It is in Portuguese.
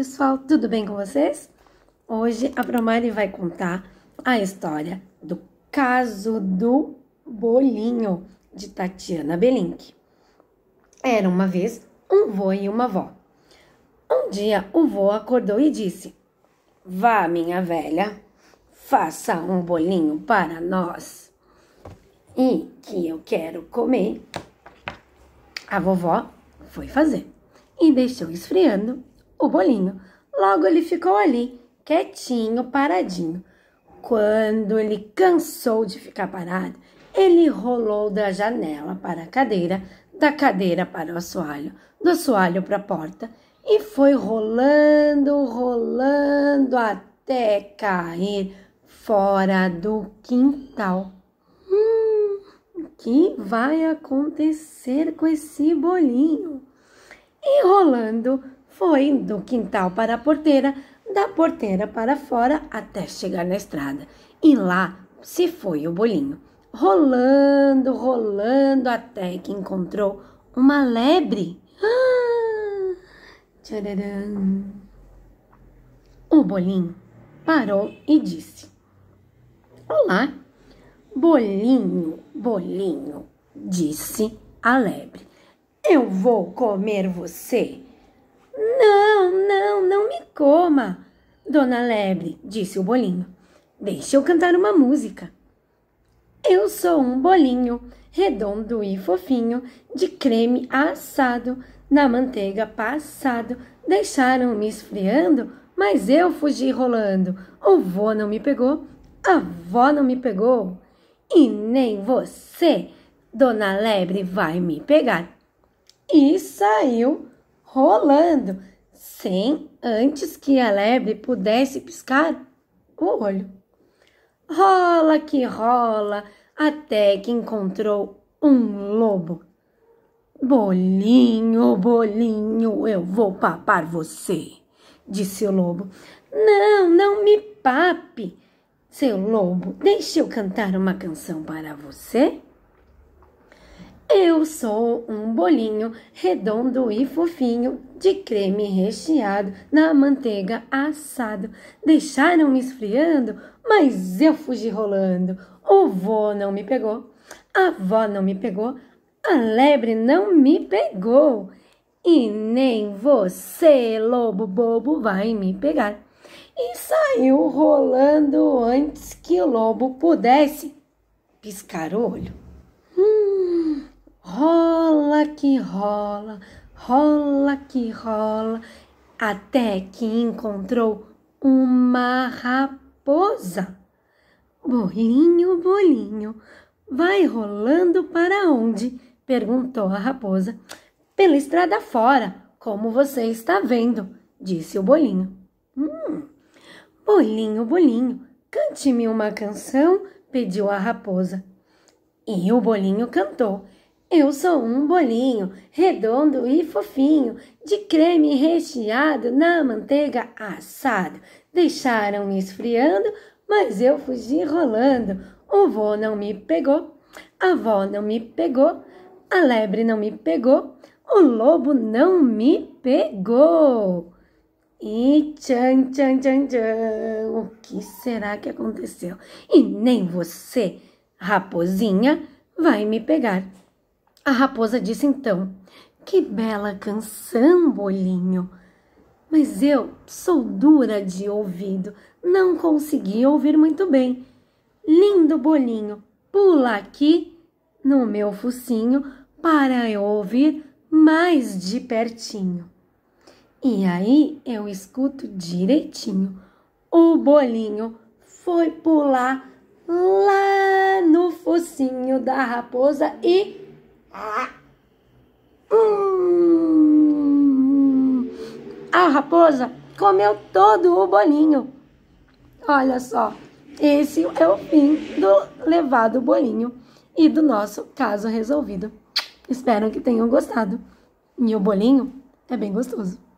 pessoal, tudo bem com vocês? Hoje a Promari vai contar a história do caso do bolinho de Tatiana Belink. Era uma vez um vô e uma avó. Um dia o vô acordou e disse: Vá, minha velha, faça um bolinho para nós e que eu quero comer. A vovó foi fazer e deixou esfriando o bolinho. Logo ele ficou ali, quietinho, paradinho. Quando ele cansou de ficar parado, ele rolou da janela para a cadeira, da cadeira para o assoalho, do assoalho para a porta e foi rolando, rolando até cair fora do quintal. Hum, o que vai acontecer com esse bolinho? E rolando, foi do quintal para a porteira, da porteira para fora até chegar na estrada. E lá se foi o bolinho, rolando, rolando até que encontrou uma lebre. Ah! Tcharam. O bolinho parou e disse: Olá, bolinho, bolinho, disse a lebre. Eu vou comer você. Não, não, não me coma, Dona Lebre, disse o bolinho. Deixe eu cantar uma música. Eu sou um bolinho redondo e fofinho, de creme assado, na manteiga passado. Deixaram-me esfriando, mas eu fugi rolando. O vô não me pegou, a vó não me pegou. E nem você, Dona Lebre, vai me pegar. E saiu rolando, sem antes que a lebre pudesse piscar o olho. Rola que rola, até que encontrou um lobo. Bolinho, bolinho, eu vou papar você, disse o lobo. Não, não me pape, seu lobo, deixe eu cantar uma canção para você. Eu sou um bolinho redondo e fofinho de creme recheado na manteiga assado. Deixaram-me esfriando, mas eu fugi rolando. O vô não me pegou, a vó não me pegou, a lebre não me pegou. E nem você, lobo bobo, vai me pegar. E saiu rolando antes que o lobo pudesse piscar o olho rola que rola, rola que rola, até que encontrou uma raposa. Bolinho, bolinho, vai rolando para onde? perguntou a raposa. Pela estrada fora, como você está vendo, disse o bolinho. Hum, bolinho, bolinho, cante-me uma canção, pediu a raposa. E o bolinho cantou. Eu sou um bolinho redondo e fofinho, de creme recheado na manteiga assado. Deixaram esfriando, mas eu fugi rolando. O vô não me pegou, a avó não me pegou, a lebre não me pegou, o lobo não me pegou. E tchan, tchan, tchan, tchan, o que será que aconteceu? E nem você, raposinha, vai me pegar. A raposa disse então: Que bela canção, bolinho! Mas eu sou dura de ouvido, não consegui ouvir muito bem. Lindo bolinho, pula aqui no meu focinho para eu ouvir mais de pertinho. E aí eu escuto direitinho. O bolinho foi pular lá no focinho da raposa e hum. Ah! A ah, raposa comeu todo o bolinho. Olha só, esse é o fim do levado bolinho e do nosso caso resolvido. Espero que tenham gostado. E o bolinho é bem gostoso.